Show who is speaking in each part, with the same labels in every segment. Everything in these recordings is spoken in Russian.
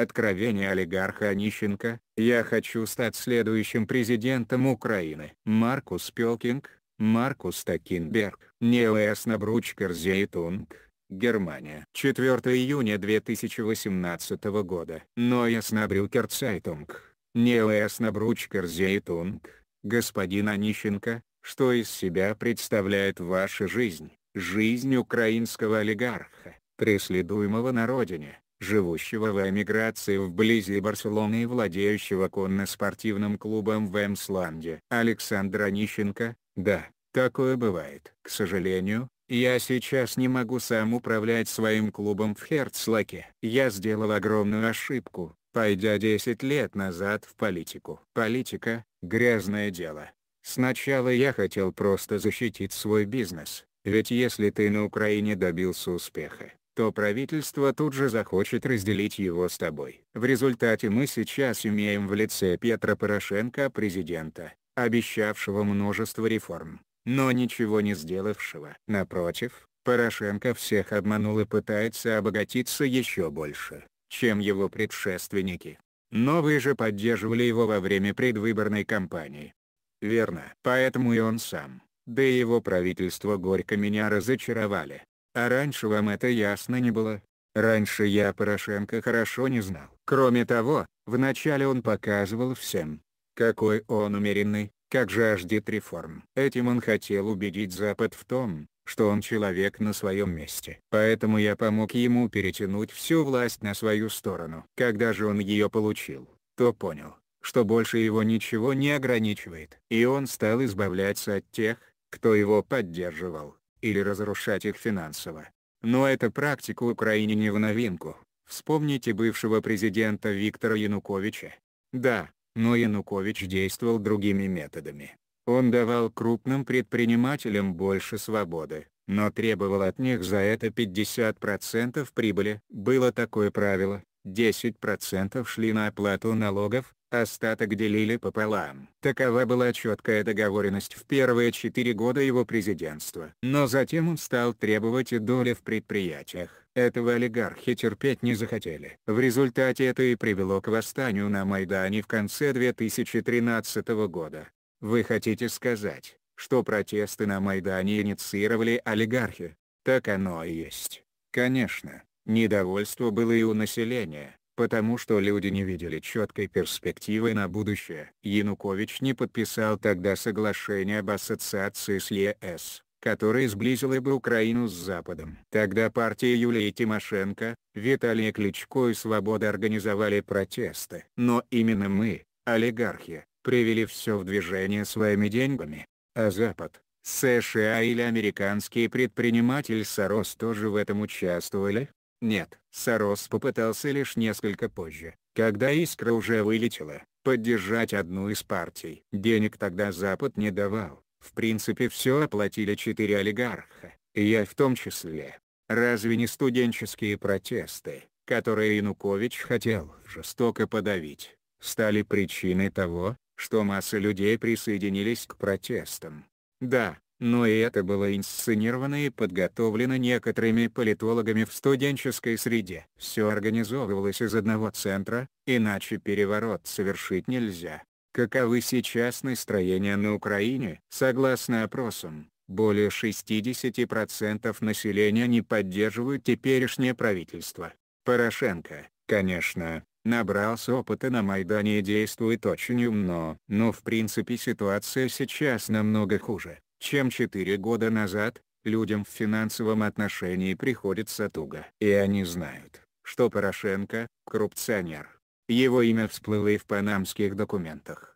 Speaker 1: Откровение олигарха Онищенко «Я хочу стать следующим президентом Украины». Маркус Пелкинг, Маркус Такинберг, Неоэс Набручкер Зейтунг, Германия. 4 июня 2018 года. Ноэс Набрюкер Цайтунг, Неоэс Набручкер Зейтунг, господин Онищенко, что из себя представляет ваша жизнь, жизнь украинского олигарха? преследуемого на родине, живущего в эмиграции вблизи Барселоны и владеющего конно-спортивным клубом в Эмсланде. Александра Нищенко, да, такое бывает. К сожалению, я сейчас не могу сам управлять своим клубом в Херцлаке. Я сделал огромную ошибку, пойдя 10 лет назад в политику. Политика – грязное дело. Сначала я хотел просто защитить свой бизнес, ведь если ты на Украине добился успеха, то правительство тут же захочет разделить его с тобой. В результате мы сейчас имеем в лице Петра Порошенко президента, обещавшего множество реформ, но ничего не сделавшего. Напротив, Порошенко всех обманул и пытается обогатиться еще больше, чем его предшественники. Новые же поддерживали его во время предвыборной кампании. Верно. Поэтому и он сам, да и его правительство горько меня разочаровали. А раньше вам это ясно не было. Раньше я Порошенко хорошо не знал. Кроме того, вначале он показывал всем, какой он умеренный, как жаждет реформ. Этим он хотел убедить Запад в том, что он человек на своем месте. Поэтому я помог ему перетянуть всю власть на свою сторону. Когда же он ее получил, то понял, что больше его ничего не ограничивает. И он стал избавляться от тех, кто его поддерживал или разрушать их финансово. Но эта практика Украине не в новинку. Вспомните бывшего президента Виктора Януковича. Да, но Янукович действовал другими методами. Он давал крупным предпринимателям больше свободы, но требовал от них за это 50% прибыли. Было такое правило, 10% шли на оплату налогов, остаток делили пополам. Такова была четкая договоренность в первые четыре года его президентства. Но затем он стал требовать и доли в предприятиях. Этого олигархи терпеть не захотели. В результате это и привело к восстанию на Майдане в конце 2013 года. Вы хотите сказать, что протесты на Майдане инициировали олигархи? Так оно и есть. Конечно, недовольство было и у населения потому что люди не видели четкой перспективы на будущее. Янукович не подписал тогда соглашение об ассоциации с ЕС, которое сблизило бы Украину с Западом. Тогда партии Юлии Тимошенко, Виталия Кличко и Свобода организовали протесты. Но именно мы, олигархи, привели все в движение своими деньгами. А Запад, США или американский предприниматель Сорос тоже в этом участвовали? Нет, Сорос попытался лишь несколько позже, когда искра уже вылетела, поддержать одну из партий. Денег тогда Запад не давал, в принципе все оплатили четыре олигарха, и я в том числе. Разве не студенческие протесты, которые Янукович хотел жестоко подавить, стали причиной того, что масса людей присоединились к протестам? Да, но и это было инсценировано и подготовлено некоторыми политологами в студенческой среде. Все организовывалось из одного центра, иначе переворот совершить нельзя. Каковы сейчас настроения на Украине? Согласно опросам, более 60% населения не поддерживают теперешнее правительство. Порошенко, конечно, набрался опыта на Майдане и действует очень умно. Но в принципе ситуация сейчас намного хуже чем 4 года назад, людям в финансовом отношении приходится туго. И они знают, что Порошенко – коррупционер. Его имя всплыло и в панамских документах.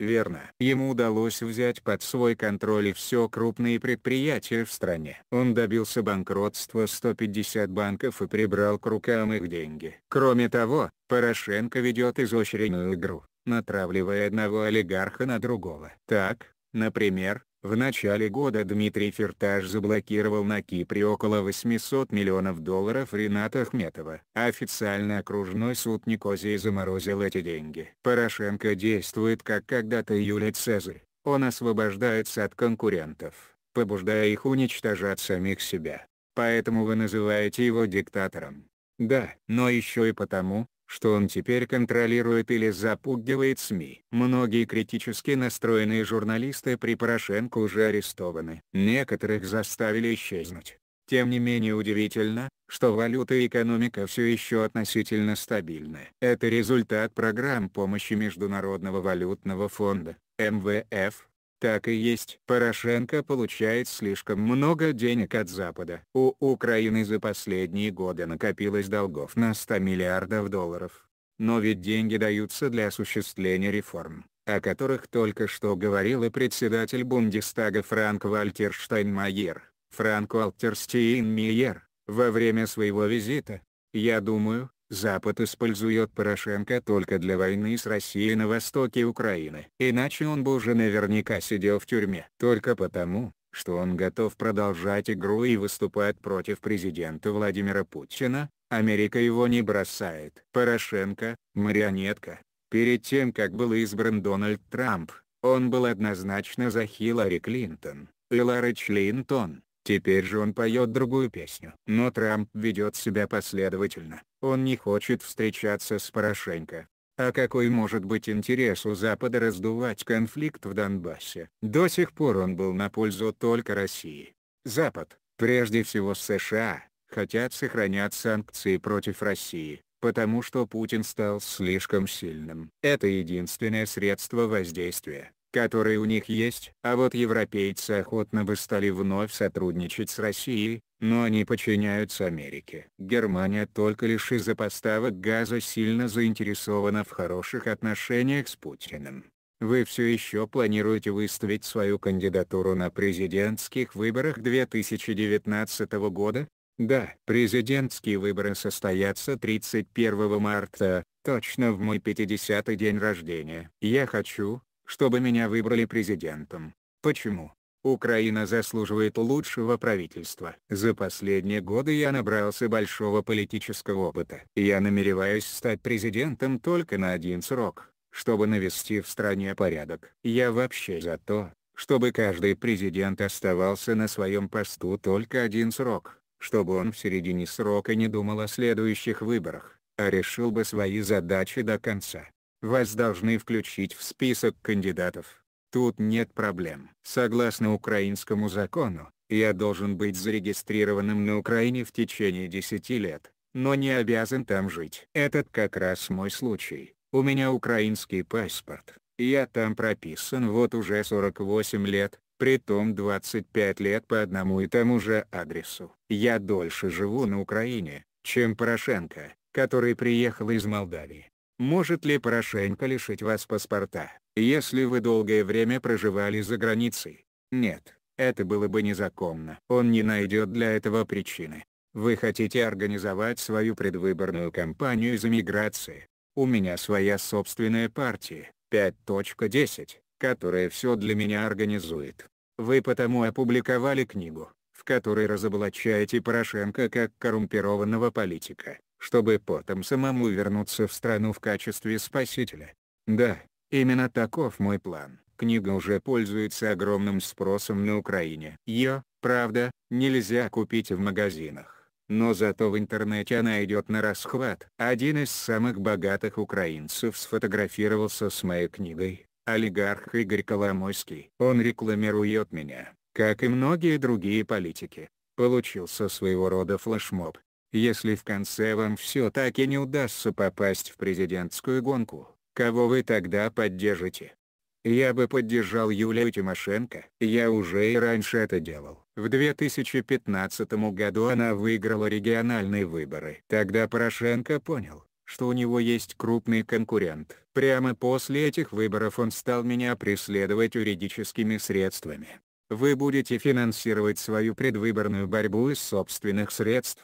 Speaker 1: Верно. Ему удалось взять под свой контроль все крупные предприятия в стране. Он добился банкротства 150 банков и прибрал к рукам их деньги. Кроме того, Порошенко ведет изощренную игру, натравливая одного олигарха на другого. Так, например, в начале года Дмитрий Фирташ заблокировал на Кипре около 800 миллионов долларов Рената Ахметова. Официально окружной суд Никозии заморозил эти деньги. Порошенко действует как когда-то Юлий Цезарь. Он освобождается от конкурентов, побуждая их уничтожать самих себя. Поэтому вы называете его диктатором. Да, но еще и потому, что он теперь контролирует или запугивает СМИ. Многие критически настроенные журналисты при Порошенко уже арестованы. Некоторых заставили исчезнуть. Тем не менее удивительно, что валюта и экономика все еще относительно стабильны. Это результат программ помощи Международного валютного фонда, МВФ, так и есть. Порошенко получает слишком много денег от Запада. У Украины за последние годы накопилось долгов на 100 миллиардов долларов. Но ведь деньги даются для осуществления реформ, о которых только что говорил и председатель Бундестага Франк Вальтер Штайнмайер, Франк Вальтер Стейнмейер, во время своего визита. Я думаю, Запад использует Порошенко только для войны с Россией на востоке Украины. Иначе он бы уже наверняка сидел в тюрьме. Только потому, что он готов продолжать игру и выступать против президента Владимира Путина, Америка его не бросает. Порошенко – марионетка. Перед тем как был избран Дональд Трамп, он был однозначно за Хиллари Клинтон, Лилары Члинтон. Теперь же он поет другую песню. Но Трамп ведет себя последовательно. Он не хочет встречаться с Порошенко. А какой может быть интерес у Запада раздувать конфликт в Донбассе? До сих пор он был на пользу только России. Запад, прежде всего США, хотят сохранять санкции против России, потому что Путин стал слишком сильным. Это единственное средство воздействия которые у них есть. А вот европейцы охотно бы стали вновь сотрудничать с Россией, но они подчиняются Америке. Германия только лишь из-за поставок газа сильно заинтересована в хороших отношениях с Путиным. Вы все еще планируете выставить свою кандидатуру на президентских выборах 2019 года? Да, президентские выборы состоятся 31 марта, точно в мой 50-й день рождения. Я хочу, чтобы меня выбрали президентом. Почему? Украина заслуживает лучшего правительства. За последние годы я набрался большого политического опыта. Я намереваюсь стать президентом только на один срок, чтобы навести в стране порядок. Я вообще за то, чтобы каждый президент оставался на своем посту только один срок, чтобы он в середине срока не думал о следующих выборах, а решил бы свои задачи до конца вас должны включить в список кандидатов. Тут нет проблем. Согласно украинскому закону, я должен быть зарегистрированным на Украине в течение 10 лет, но не обязан там жить. Этот как раз мой случай. У меня украинский паспорт. Я там прописан вот уже 48 лет, притом 25 лет по одному и тому же адресу. Я дольше живу на Украине, чем Порошенко, который приехал из Молдавии. Может ли Порошенко лишить вас паспорта, если вы долгое время проживали за границей? Нет, это было бы незаконно. Он не найдет для этого причины. Вы хотите организовать свою предвыборную кампанию из эмиграции. У меня своя собственная партия, 5.10, которая все для меня организует. Вы потому опубликовали книгу, в которой разоблачаете Порошенко как коррумпированного политика, чтобы потом самому вернуться в страну в качестве спасителя. Да, именно таков мой план. Книга уже пользуется огромным спросом на Украине. Ее, правда, нельзя купить в магазинах. Но зато в интернете она идет на расхват. Один из самых богатых украинцев сфотографировался с моей книгой, олигарх Игорь Коломойский. Он рекламирует меня, как и многие другие политики. Получился своего рода флешмоб. Если в конце вам все так и не удастся попасть в президентскую гонку, кого вы тогда поддержите? Я бы поддержал Юлию Тимошенко. Я уже и раньше это делал. В 2015 году она выиграла региональные выборы. Тогда Порошенко понял, что у него есть крупный конкурент. Прямо после этих выборов он стал меня преследовать юридическими средствами. Вы будете финансировать свою предвыборную борьбу из собственных средств.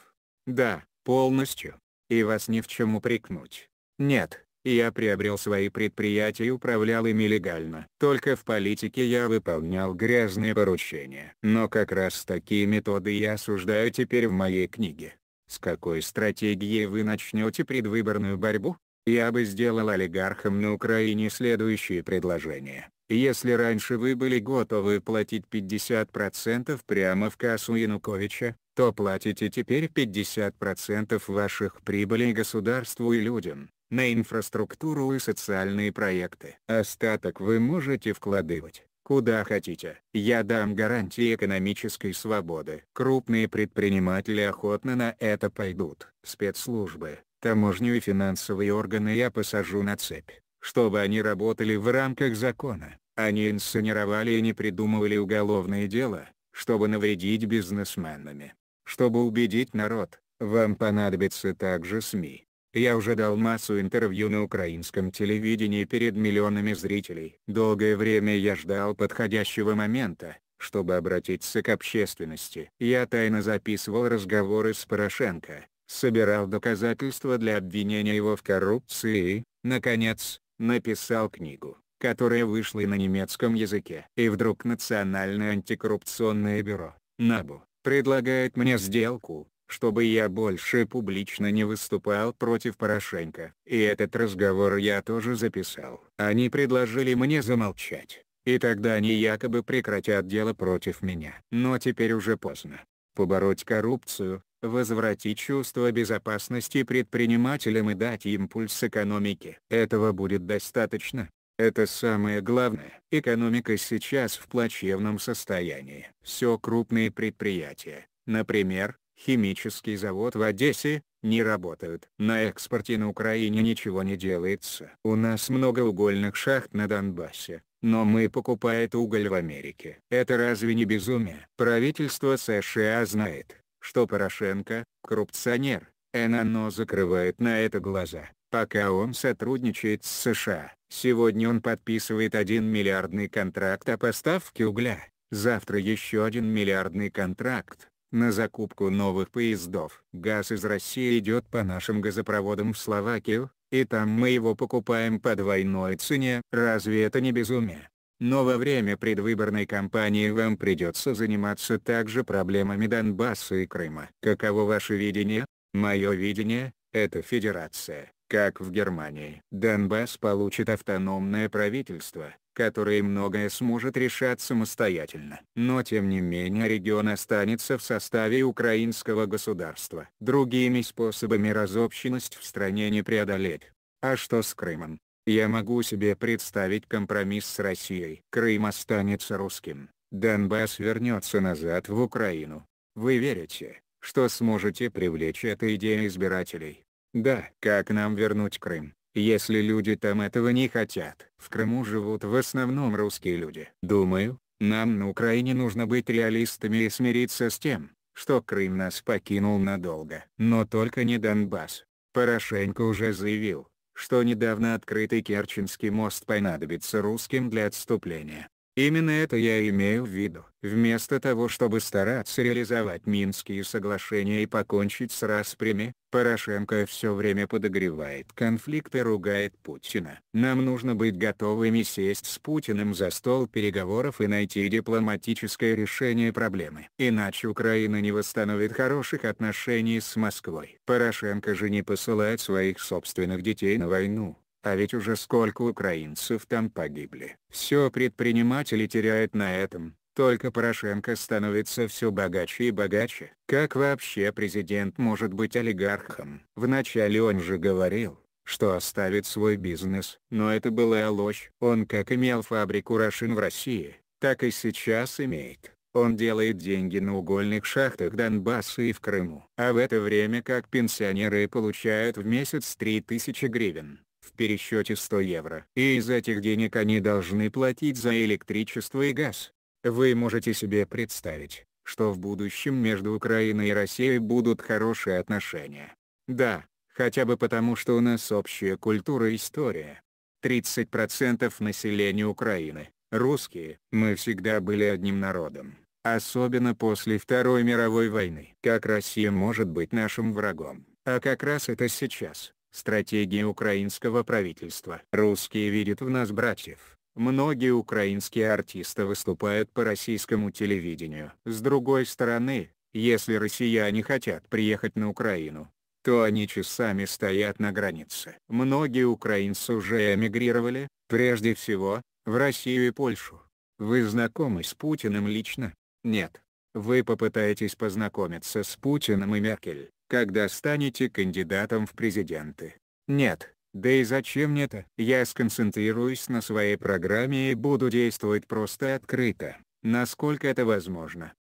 Speaker 1: Да, полностью. И вас ни в чем упрекнуть. Нет, я приобрел свои предприятия и управлял ими легально. Только в политике я выполнял грязные поручения. Но как раз такие методы я осуждаю теперь в моей книге. С какой стратегией вы начнете предвыборную борьбу? Я бы сделал олигархам на Украине следующие предложения. Если раньше вы были готовы платить 50% прямо в кассу Януковича, то платите теперь 50% ваших прибылей государству и людям, на инфраструктуру и социальные проекты. Остаток вы можете вкладывать, куда хотите. Я дам гарантии экономической свободы. Крупные предприниматели охотно на это пойдут. Спецслужбы, таможню и финансовые органы я посажу на цепь чтобы они работали в рамках закона. Они инсценировали и не придумывали уголовные дела, чтобы навредить бизнесменами. Чтобы убедить народ, вам понадобится также СМИ. Я уже дал массу интервью на украинском телевидении перед миллионами зрителей. Долгое время я ждал подходящего момента, чтобы обратиться к общественности. Я тайно записывал разговоры с Порошенко, собирал доказательства для обвинения его в коррупции. Наконец, написал книгу, которая вышла на немецком языке. И вдруг Национальное антикоррупционное бюро, НАБУ, предлагает мне сделку, чтобы я больше публично не выступал против Порошенко. И этот разговор я тоже записал. Они предложили мне замолчать, и тогда они якобы прекратят дело против меня. Но теперь уже поздно. Побороть коррупцию, возвратить чувство безопасности предпринимателям и дать импульс экономике. Этого будет достаточно. Это самое главное. Экономика сейчас в плачевном состоянии. Все крупные предприятия, например, химический завод в Одессе, не работают. На экспорте на Украине ничего не делается. У нас много угольных шахт на Донбассе, но мы покупаем уголь в Америке. Это разве не безумие? Правительство США знает, что Порошенко – коррупционер, ННО закрывает на это глаза, пока он сотрудничает с США. Сегодня он подписывает 1 миллиардный контракт о поставке угля, завтра еще один миллиардный контракт на закупку новых поездов. Газ из России идет по нашим газопроводам в Словакию, и там мы его покупаем по двойной цене. Разве это не безумие? Но во время предвыборной кампании вам придется заниматься также проблемами Донбасса и Крыма. Каково ваше видение? Мое видение – это федерация, как в Германии. Донбасс получит автономное правительство, которое многое сможет решать самостоятельно. Но тем не менее регион останется в составе украинского государства. Другими способами разобщенность в стране не преодолеть. А что с Крымом? Я могу себе представить компромисс с Россией. Крым останется русским. Донбасс вернется назад в Украину. Вы верите, что сможете привлечь этой идеей избирателей? Да. Как нам вернуть Крым, если люди там этого не хотят? В Крыму живут в основном русские люди. Думаю, нам на Украине нужно быть реалистами и смириться с тем, что Крым нас покинул надолго. Но только не Донбасс. Порошенко уже заявил, что недавно открытый Керченский мост понадобится русским для отступления. Именно это я имею в виду. Вместо того чтобы стараться реализовать Минские соглашения и покончить с распрями, Порошенко все время подогревает конфликт и ругает Путина. Нам нужно быть готовыми сесть с Путиным за стол переговоров и найти дипломатическое решение проблемы. Иначе Украина не восстановит хороших отношений с Москвой. Порошенко же не посылает своих собственных детей на войну. А ведь уже сколько украинцев там погибли. Все предприниматели теряют на этом, только Порошенко становится все богаче и богаче. Как вообще президент может быть олигархом? Вначале он же говорил, что оставит свой бизнес, но это была ложь. Он как имел фабрику Рашин в России, так и сейчас имеет. Он делает деньги на угольных шахтах Донбасса и в Крыму. А в это время как пенсионеры получают в месяц 3000 гривен пересчете 100 евро. И из этих денег они должны платить за электричество и газ. Вы можете себе представить, что в будущем между Украиной и Россией будут хорошие отношения. Да, хотя бы потому что у нас общая культура и история. 30% населения Украины – русские. Мы всегда были одним народом. Особенно после Второй мировой войны. Как Россия может быть нашим врагом? А как раз это сейчас. Стратегия украинского правительства. Русские видят в нас братьев. Многие украинские артисты выступают по российскому телевидению. С другой стороны, если россияне хотят приехать на Украину, то они часами стоят на границе. Многие украинцы уже эмигрировали, прежде всего, в Россию и Польшу. Вы знакомы с Путиным лично? Нет. Вы попытаетесь познакомиться с Путиным и Меркель когда станете кандидатом в президенты. Нет, да и зачем мне это? Я сконцентрируюсь на своей программе и буду действовать просто открыто, насколько это возможно.